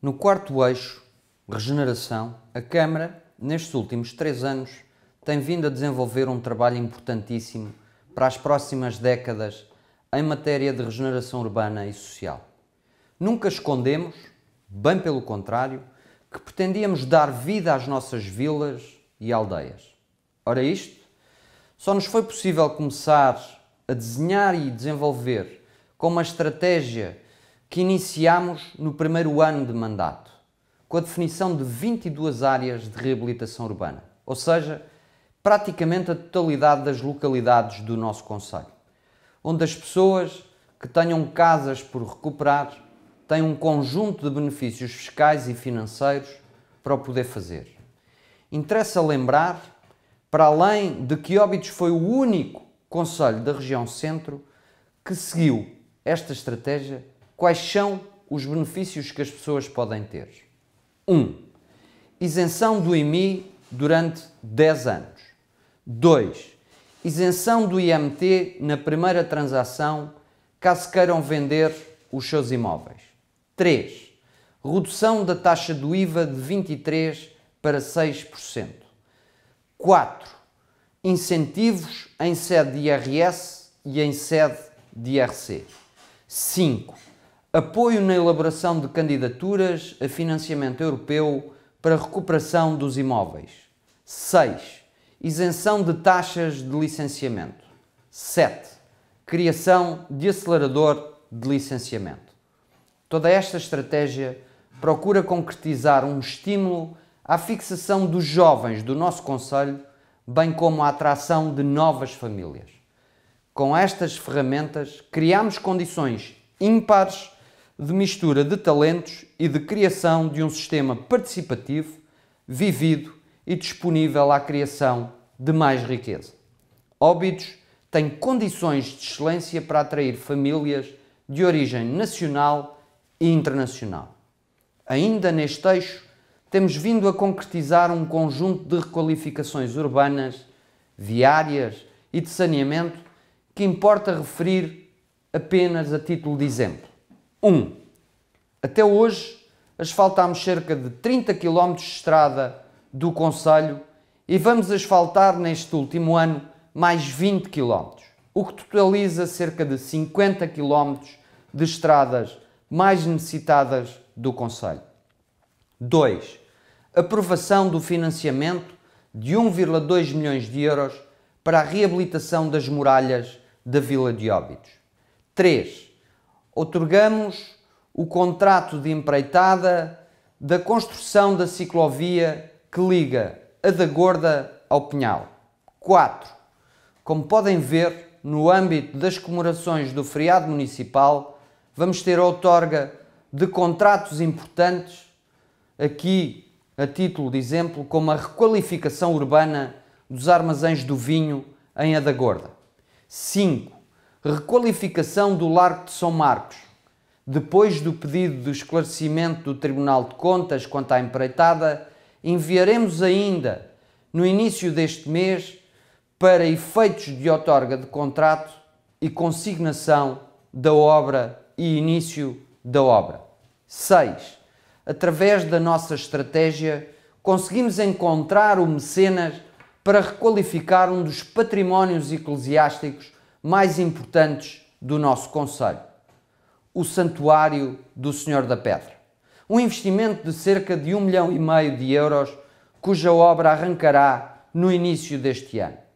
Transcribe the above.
No quarto eixo, regeneração, a Câmara, nestes últimos três anos, tem vindo a desenvolver um trabalho importantíssimo para as próximas décadas em matéria de regeneração urbana e social. Nunca escondemos, bem pelo contrário, que pretendíamos dar vida às nossas vilas e aldeias. Ora, isto só nos foi possível começar a desenhar e desenvolver com uma estratégia que iniciamos no primeiro ano de mandato, com a definição de 22 áreas de reabilitação urbana, ou seja, praticamente a totalidade das localidades do nosso Conselho, onde as pessoas que tenham casas por recuperar têm um conjunto de benefícios fiscais e financeiros para o poder fazer. Interessa lembrar, para além de que Óbidos foi o único Conselho da região Centro que seguiu esta estratégia Quais são os benefícios que as pessoas podem ter? 1. Um, isenção do IMI durante 10 anos. 2. Isenção do IMT na primeira transação, caso queiram vender os seus imóveis. 3. Redução da taxa do IVA de 23% para 6%. 4. Incentivos em sede de IRS e em sede de IRC. 5 apoio na elaboração de candidaturas a financiamento europeu para recuperação dos imóveis. 6. Isenção de taxas de licenciamento. 7. Criação de acelerador de licenciamento. Toda esta estratégia procura concretizar um estímulo à fixação dos jovens do nosso Conselho, bem como à atração de novas famílias. Com estas ferramentas, criamos condições ímpares de mistura de talentos e de criação de um sistema participativo, vivido e disponível à criação de mais riqueza. Óbidos tem condições de excelência para atrair famílias de origem nacional e internacional. Ainda neste eixo, temos vindo a concretizar um conjunto de requalificações urbanas, viárias e de saneamento que importa referir apenas a título de exemplo. 1. Até hoje asfaltámos cerca de 30 km de estrada do Conselho e vamos asfaltar neste último ano mais 20 km, o que totaliza cerca de 50 km de estradas mais necessitadas do Conselho. 2. Aprovação do financiamento de 1,2 milhões de euros para a reabilitação das muralhas da Vila de Óbidos. 3 otorgamos o contrato de empreitada da construção da ciclovia que liga a da Gorda ao Pinhal. 4. Como podem ver, no âmbito das comemorações do feriado municipal, vamos ter a outorga de contratos importantes, aqui a título de exemplo, como a requalificação urbana dos armazéns do vinho em Adagorda. 5. Requalificação do Largo de São Marcos. Depois do pedido de esclarecimento do Tribunal de Contas quanto à empreitada, enviaremos ainda, no início deste mês, para efeitos de outorga de contrato e consignação da obra e início da obra. 6. Através da nossa estratégia, conseguimos encontrar o mecenas para requalificar um dos patrimónios eclesiásticos mais importantes do nosso Conselho: o Santuário do Senhor da Pedra. Um investimento de cerca de um milhão e meio de euros, cuja obra arrancará no início deste ano.